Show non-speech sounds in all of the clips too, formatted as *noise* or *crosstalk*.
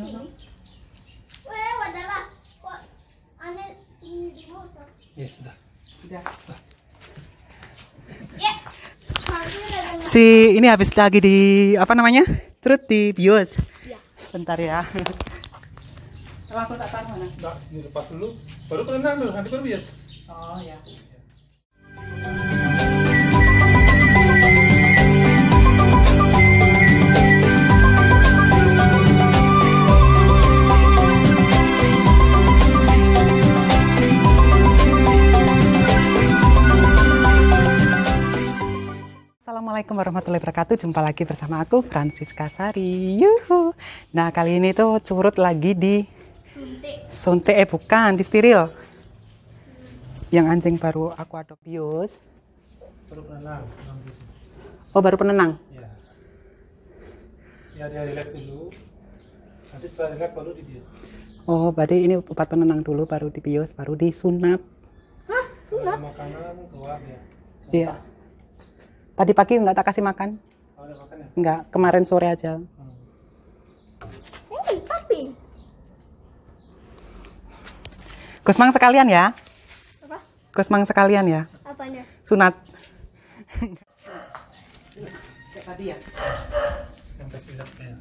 Eh, ya sudah. Sudah. Ya. Si ini habis lagi di apa namanya? Trut di bios. Ya. Bentar ya. Langsung tak tahu mana? Enggak, dilepas dulu. Baru kalian dulu, nanti baru bias. Oh ya. Assalamualaikum warahmatullahi wabarakatuh. Jumpa lagi bersama aku Francis Sari. Yuhu. Nah kali ini tuh curut lagi di suntik. Suntik eh bukan di steril. Yang anjing baru aku adopsius. Baru penenang. Oh baru penenang. Ya. Ya dia relax dulu. Nanti setelah relax baru dibius. Oh berarti ini obat penenang dulu baru dibius baru disunat. Hah sunat? makanan keluar ya. Iya. Tadi pagi nggak tak kasih makan. Oh, ya? Nggak, kemarin sore aja. Hmm. Hey, papi. Gusmang sekalian ya. Apa? Gusmang sekalian ya. Apanya? Sunat. Kayak tadi ya. Sampai sudah saya.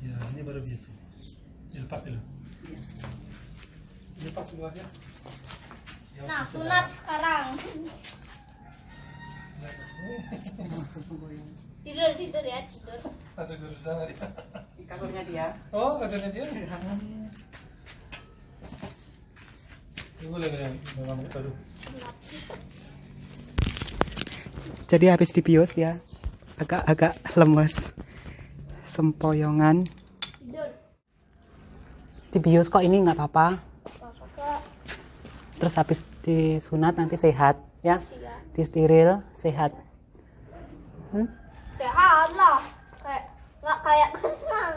Ya, ini baru biasa. Dilepas ya, dulu. Dilepas iya. dulu aja. Nah, sunat sekarang. tidur tidur ya tidur. Masuk tidur sana dia. Kasurnya dia. Oh, kasurnya dia. Ini boleh dengan buka Jadi habis dibius ya agak-agak lemes sempoyongan dibius kok ini nggak apa-apa terus habis di sunat nanti sehat ya iya. di steril sehat hmm? sehat lah kayak nggak kayak Mas mang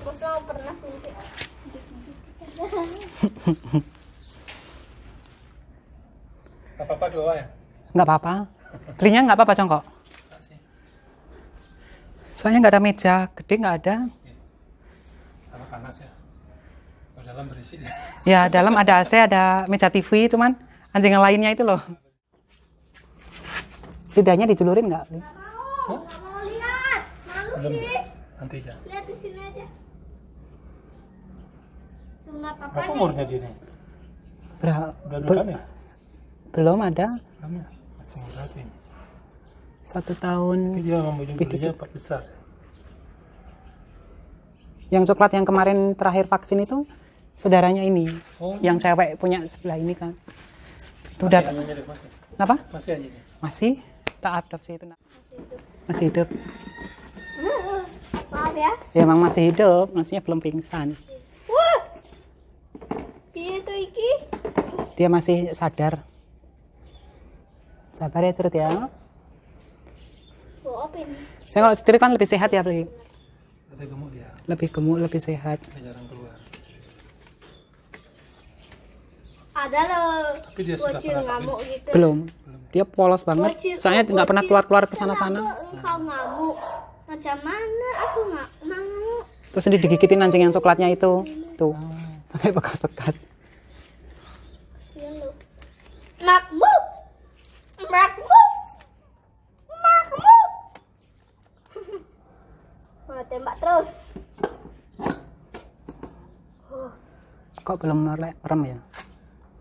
Mas mang pernah suntik apa-apa doa ya? nggak apa-apa. Belinya nggak apa-apa congkok. Soalnya nggak ada meja, gede nggak ada. Iya. Sama panas ya dalam berisi. Ya, dalam ada AC, ada meja TV itu man. Anjing yang lainnya itu loh. Lidahnya dijulurin nggak? Nggak mau, nggak huh? mau lihat. Malu Belum. sih. Nanti aja. Lihat di sini aja. Sunat apa Berapa umurnya di sini Berapa? Udah ber ya? Belum ada. Belum ya? Masih muda sih. Satu tahun. Tapi dia mau jumlah empat besar yang coklat yang kemarin terakhir vaksin itu saudaranya ini oh. yang cewek punya sebelah ini kan itu masih datang hidup, masih. apa masih aja masih tak adopsi itu masih hidup maaf ya ya emang masih hidup maksudnya belum pingsan itu iki dia masih sadar sabar ya curut ya saya kalau sendiri kan lebih sehat ya lebih gemuk ya lebih gemuk lebih sehat ada loh kecil dia bocil ngamuk gitu belum dia polos banget bocil, saya nggak pernah keluar keluar ke sana sana engkau ngamuk macam mana aku nggak terus dia digigitin anjing yang coklatnya itu tuh ah. sampai bekas-bekas makmu makmu makmu mau tembak terus kok belum merem ya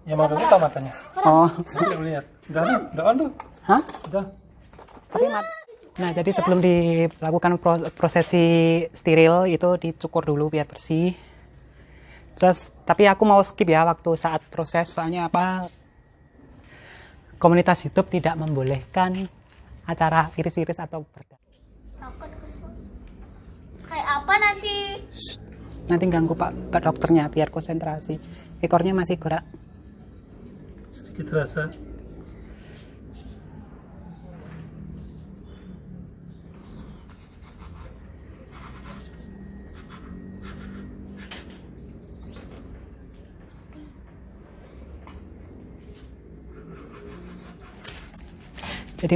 Ya mau buka matanya. Oh. Belum lihat. Udah, udah on tuh. Hah? Udah. Tapi mat Nah, jadi sebelum dilakukan prosesi steril itu dicukur dulu biar bersih. Terus, tapi aku mau skip ya waktu saat proses soalnya apa? Komunitas YouTube tidak membolehkan acara iris-iris atau berdarah Kayak apa nasi? Shh, nanti ganggu pak, pak dokternya biar konsentrasi. Ekornya masih gerak. Jadi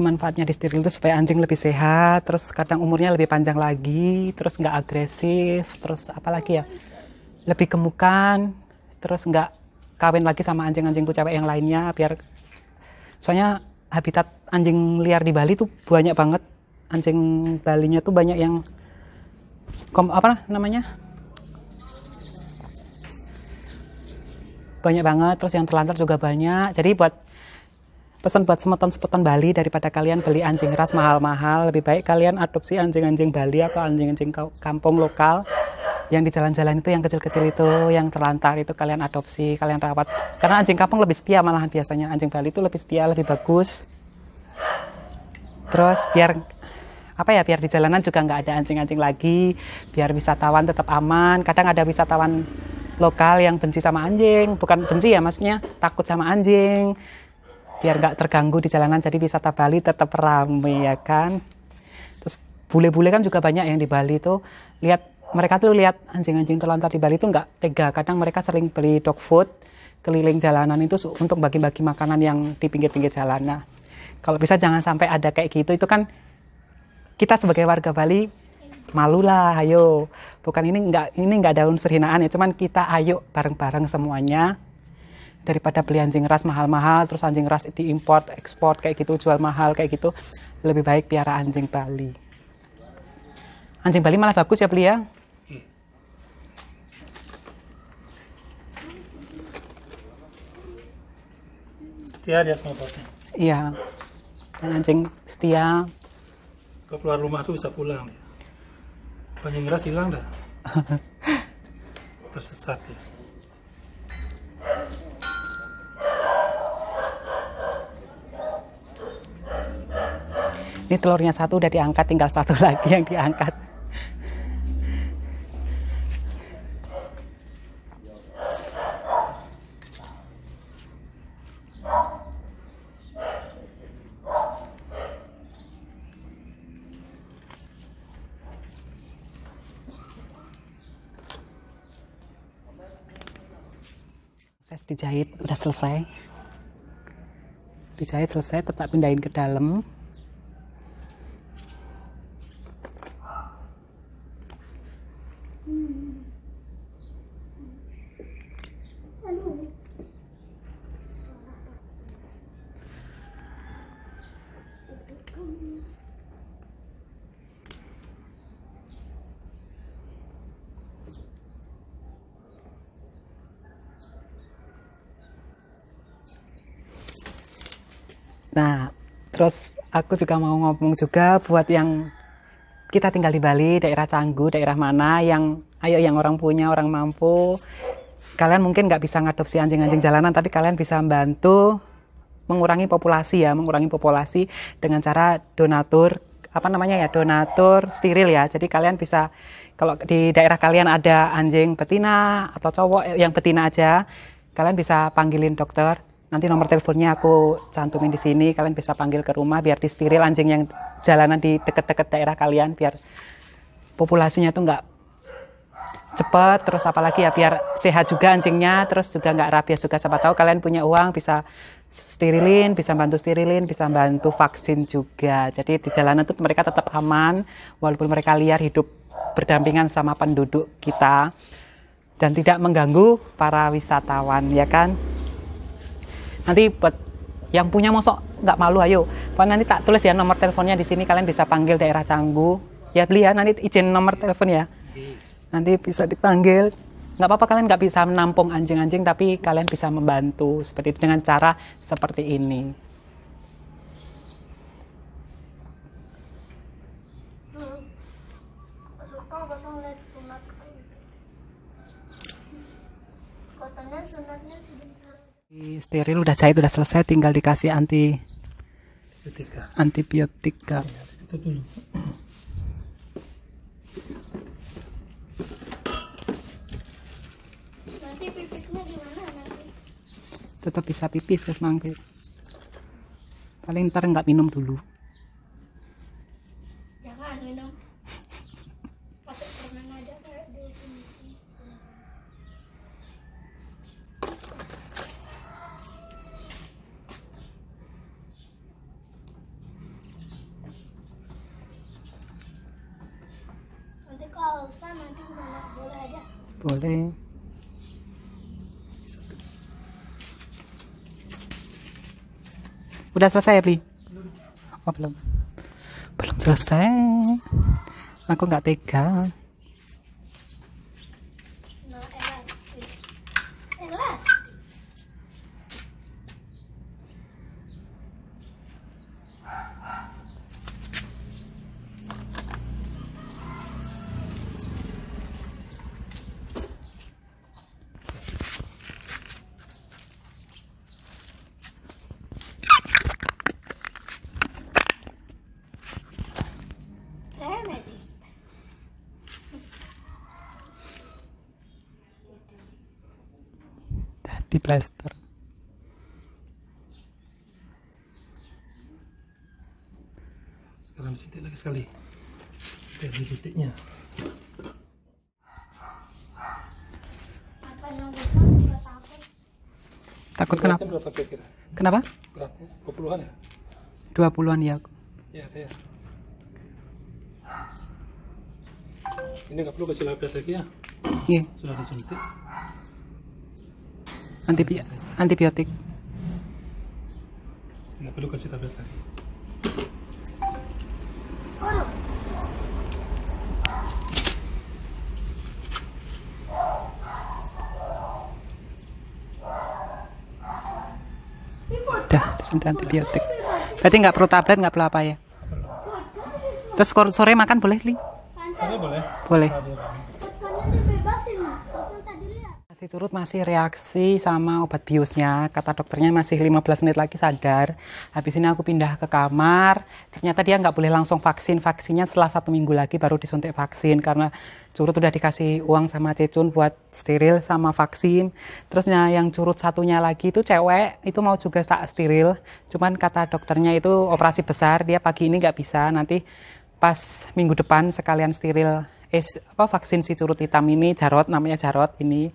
manfaatnya di steril itu supaya anjing lebih sehat, terus kadang umurnya lebih panjang lagi, terus nggak agresif, terus apalagi ya, lebih gemukan, terus nggak kawin lagi sama anjing-anjingku cewek yang lainnya biar soalnya habitat anjing liar di Bali tuh banyak banget anjing Balinya tuh banyak yang kom, apa namanya banyak banget terus yang terlantar juga banyak jadi buat pesan buat semeton-semeton Bali daripada kalian beli anjing ras mahal-mahal lebih baik kalian adopsi anjing-anjing Bali atau anjing-anjing kampung lokal yang di jalan-jalan itu yang kecil-kecil itu yang terlantar itu kalian adopsi kalian rawat karena anjing kampung lebih setia malahan biasanya anjing Bali itu lebih setia lebih bagus terus biar apa ya biar di jalanan juga nggak ada anjing-anjing lagi biar wisatawan tetap aman kadang ada wisatawan lokal yang benci sama anjing bukan benci ya maksudnya takut sama anjing biar nggak terganggu di jalanan jadi wisata Bali tetap ramai ya kan terus bule-bule kan juga banyak yang di Bali tuh lihat mereka tuh lihat anjing-anjing terlantar di Bali itu nggak tega. Kadang mereka sering beli dog food keliling jalanan itu untuk bagi-bagi makanan yang di pinggir-pinggir jalan. Nah, kalau bisa jangan sampai ada kayak gitu. Itu kan kita sebagai warga Bali malu lah, ayo. Bukan ini nggak ini nggak ada unsur hinaan ya. Cuman kita ayo bareng-bareng semuanya daripada beli anjing ras mahal-mahal terus anjing ras diimpor ekspor kayak gitu jual mahal kayak gitu lebih baik piara anjing Bali anjing Bali malah bagus ya beli ya setia dia sama bosnya iya dan anjing setia kalau keluar rumah tuh bisa pulang dia. anjing ras hilang dah *laughs* tersesat dia ya. ini telurnya satu udah diangkat tinggal satu *laughs* lagi yang diangkat proses dijahit udah selesai dijahit selesai tetap pindahin ke dalam Nah, terus aku juga mau ngomong juga buat yang kita tinggal di Bali, daerah Canggu, daerah mana yang ayo yang orang punya, orang mampu. Kalian mungkin nggak bisa ngadopsi anjing-anjing jalanan, tapi kalian bisa membantu mengurangi populasi ya, mengurangi populasi dengan cara donatur apa namanya ya donatur steril ya jadi kalian bisa kalau di daerah kalian ada anjing betina atau cowok eh, yang betina aja kalian bisa panggilin dokter nanti nomor teleponnya aku cantumin di sini kalian bisa panggil ke rumah biar disteril anjing yang jalanan di deket-deket daerah kalian biar populasinya tuh nggak cepet terus apalagi ya biar sehat juga anjingnya terus juga nggak rabies juga siapa tahu kalian punya uang bisa sterilin bisa bantu sterilin bisa bantu vaksin juga jadi di jalanan tuh mereka tetap aman walaupun mereka liar hidup berdampingan sama penduduk kita dan tidak mengganggu para wisatawan ya kan nanti buat yang punya mosok nggak malu ayo Pak nanti tak tulis ya nomor teleponnya di sini kalian bisa panggil daerah Canggu ya beli ya nanti izin nomor telepon ya nanti bisa dipanggil nggak apa-apa kalian nggak bisa menampung anjing-anjing tapi kalian bisa membantu seperti itu dengan cara seperti ini sunatnya sebentar steril udah cair udah selesai tinggal dikasih anti antibiotika antibiotika ya, itu dulu nanti pipisnya gimana nanti tetap bisa pipis terus mangkir paling ntar nggak minum dulu jangan minum pakai permen aja saya di sini usah nanti aja boleh udah selesai ya Pli? belum oh belum belum selesai aku nggak tega di plaster. sekarang disuntik lagi sekali biar titiknya takut kenapa? berapa kira kenapa? beratnya 20-an ya? 20-an ya ya, ya ini nggak perlu kecil lagi ya iya sudah disuntik Antibi antibiotik. Nggak perlu kasih tablet lagi. Dah, disuntik antibiotik. Berarti nggak perlu tablet, nggak perlu apa ya? Terus sore makan boleh, Li? Boleh. Boleh masih turut masih reaksi sama obat biusnya. Kata dokternya masih 15 menit lagi sadar. Habis ini aku pindah ke kamar. Ternyata dia nggak boleh langsung vaksin. Vaksinnya setelah satu minggu lagi baru disuntik vaksin. Karena curut udah dikasih uang sama Cecun buat steril sama vaksin. Terusnya yang curut satunya lagi itu cewek. Itu mau juga tak steril. Cuman kata dokternya itu operasi besar. Dia pagi ini nggak bisa. Nanti pas minggu depan sekalian steril eh, apa vaksin si curut hitam ini Jarot namanya Jarot ini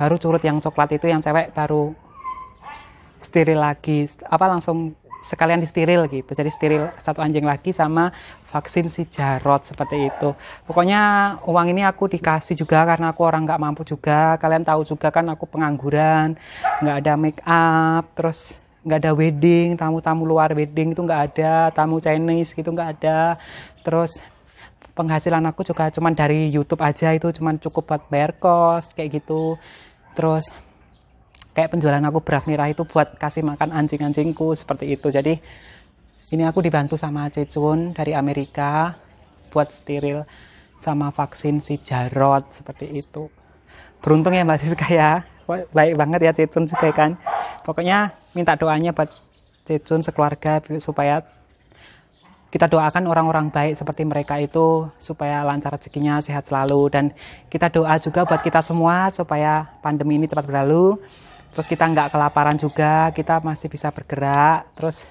baru curut yang coklat itu yang cewek baru steril lagi apa langsung sekalian disteril gitu jadi steril satu anjing lagi sama vaksin si jarot seperti itu pokoknya uang ini aku dikasih juga karena aku orang nggak mampu juga kalian tahu juga kan aku pengangguran nggak ada make up terus nggak ada wedding tamu-tamu luar wedding itu nggak ada tamu Chinese gitu nggak ada terus penghasilan aku juga cuman dari YouTube aja itu cuman cukup buat bayar kos kayak gitu terus kayak penjualan aku beras merah itu buat kasih makan anjing-anjingku seperti itu jadi ini aku dibantu sama Cecun dari Amerika buat steril sama vaksin si Jarot seperti itu beruntung ya Mbak Siska ya baik banget ya Cecun juga kan pokoknya minta doanya buat Cecun sekeluarga supaya kita doakan orang-orang baik seperti mereka itu supaya lancar rezekinya, sehat selalu dan kita doa juga buat kita semua supaya pandemi ini cepat berlalu. Terus kita nggak kelaparan juga, kita masih bisa bergerak. Terus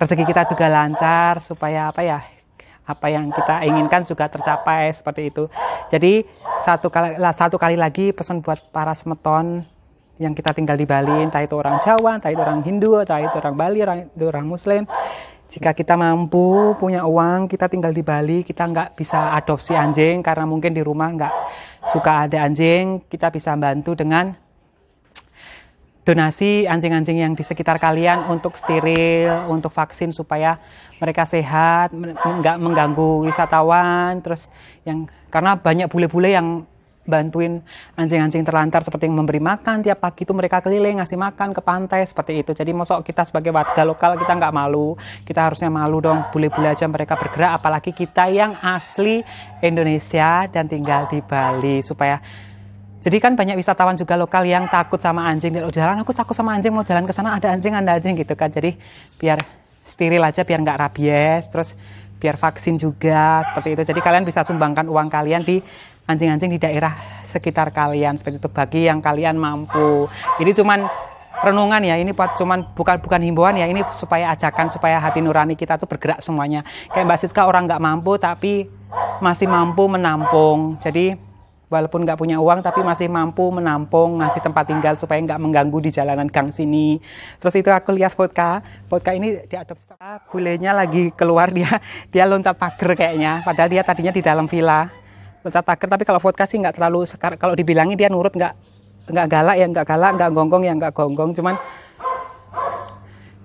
rezeki kita juga lancar supaya apa ya? apa yang kita inginkan juga tercapai seperti itu. Jadi satu kali satu kali lagi pesan buat para semeton yang kita tinggal di Bali, entah itu orang Jawa, entah itu orang Hindu, entah itu orang Bali, orang, itu orang Muslim, jika kita mampu punya uang kita tinggal di Bali kita nggak bisa adopsi anjing karena mungkin di rumah nggak suka ada anjing kita bisa bantu dengan donasi anjing-anjing yang di sekitar kalian untuk steril untuk vaksin supaya mereka sehat nggak mengganggu wisatawan terus yang karena banyak bule-bule yang bantuin anjing-anjing terlantar seperti yang memberi makan tiap pagi itu mereka keliling ngasih makan ke pantai seperti itu jadi mosok kita sebagai warga lokal kita nggak malu kita harusnya malu dong bule-bule aja mereka bergerak apalagi kita yang asli Indonesia dan tinggal di Bali supaya jadi kan banyak wisatawan juga lokal yang takut sama anjing di jalan aku takut sama anjing mau jalan ke sana ada anjing ada anjing gitu kan jadi biar steril aja biar nggak rabies terus biar vaksin juga seperti itu. Jadi kalian bisa sumbangkan uang kalian di anjing-anjing di daerah sekitar kalian seperti itu bagi yang kalian mampu. Jadi cuman renungan ya ini cuman bukan bukan himbauan ya ini supaya ajakan supaya hati nurani kita tuh bergerak semuanya kayak Mbak Siska orang nggak mampu tapi masih mampu menampung jadi walaupun nggak punya uang tapi masih mampu menampung ngasih tempat tinggal supaya nggak mengganggu di jalanan gang sini terus itu aku lihat vodka vodka ini diadopsi bulenya lagi keluar dia dia loncat pagar kayaknya padahal dia tadinya di dalam villa loncat pagar tapi kalau vodka sih nggak terlalu sekar kalau dibilangin dia nurut nggak nggak galak ya nggak galak nggak gonggong ya nggak gonggong cuman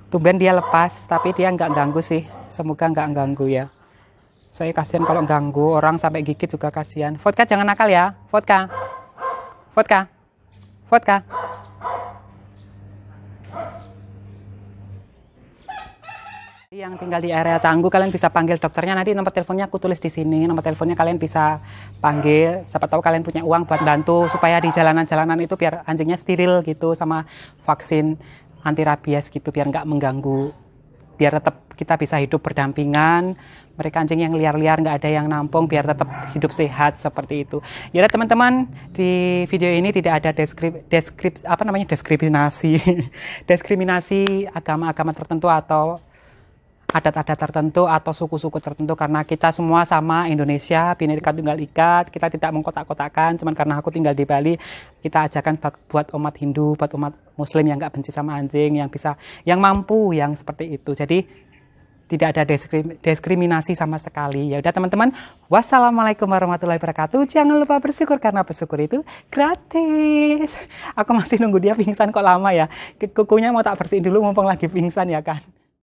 tumben dia lepas tapi dia nggak ganggu sih semoga nggak ganggu ya saya kasihan kalau ganggu orang sampai gigit juga kasihan vodka jangan nakal ya vodka vodka vodka yang tinggal di area Canggu kalian bisa panggil dokternya nanti nomor teleponnya aku tulis di sini nomor teleponnya kalian bisa panggil siapa tahu kalian punya uang buat bantu supaya di jalanan-jalanan itu biar anjingnya steril gitu sama vaksin anti rabies gitu biar nggak mengganggu biar tetap kita bisa hidup berdampingan mereka anjing yang liar-liar nggak ada yang nampung biar tetap hidup sehat seperti itu ya teman-teman di video ini tidak ada deskrip deskrip apa namanya diskriminasi *laughs* diskriminasi agama-agama tertentu atau adat-adat tertentu atau suku-suku tertentu karena kita semua sama Indonesia Bhinneka Tunggal Ika kita tidak mengkotak-kotakan cuman karena aku tinggal di Bali kita ajakan buat umat Hindu buat umat Muslim yang nggak benci sama anjing yang bisa yang mampu yang seperti itu jadi tidak ada diskriminasi sama sekali. Ya udah teman-teman, wassalamualaikum warahmatullahi wabarakatuh. Jangan lupa bersyukur karena bersyukur itu gratis. Aku masih nunggu dia pingsan kok lama ya. Kukunya mau tak bersihin dulu mumpung lagi pingsan ya kan.